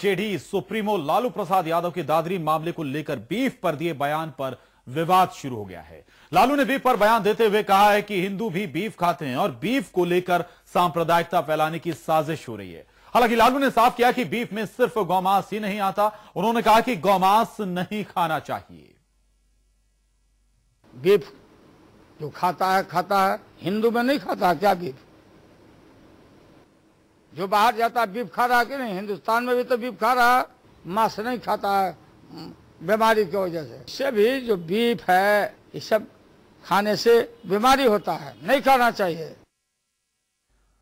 JD supremo Lalu Prasad Yadav के दादरी मामले को लेकर बीफ पर दिए बयान पर विवाद शुरू हो गया है लालू ने बीफ पर बयान देते हुए कहा है कि हिंदू भी बीफ खाते हैं और बीफ को लेकर सांप्रदायिकता फैलाने की साजिश हो रही है हालांकि लालू ने साफ किया कि बीफ में सिर्फ गौमांस ही नहीं आता उन्होंने कहा कि गौमांस नहीं खाना चाहिए बीफ जो खाता है खाता है हिंदू में नहीं खाता क्या बीफ जो बाहर जाता है बीफ खा रहा कि नहीं हिंदुस्तान में भी तो बीफ खा रहा मांस नहीं खाता है बीमारी की वजह से इससे भी जो बीफ है ये सब खाने से बीमारी होता है नहीं खाना चाहिए